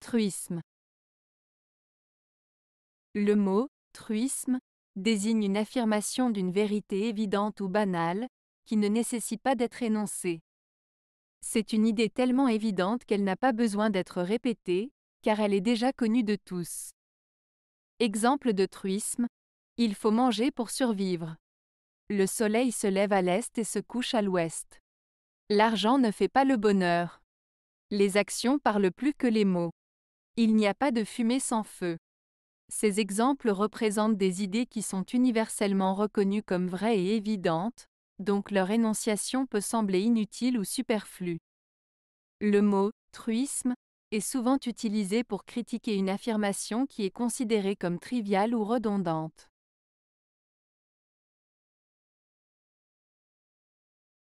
Truisme Le mot truisme désigne une affirmation d'une vérité évidente ou banale, qui ne nécessite pas d'être énoncée. C'est une idée tellement évidente qu'elle n'a pas besoin d'être répétée, car elle est déjà connue de tous. Exemple de truisme, il faut manger pour survivre. Le soleil se lève à l'est et se couche à l'ouest. L'argent ne fait pas le bonheur. Les actions parlent plus que les mots. Il n'y a pas de fumée sans feu. Ces exemples représentent des idées qui sont universellement reconnues comme vraies et évidentes, donc leur énonciation peut sembler inutile ou superflue. Le mot truisme est souvent utilisé pour critiquer une affirmation qui est considérée comme triviale ou redondante.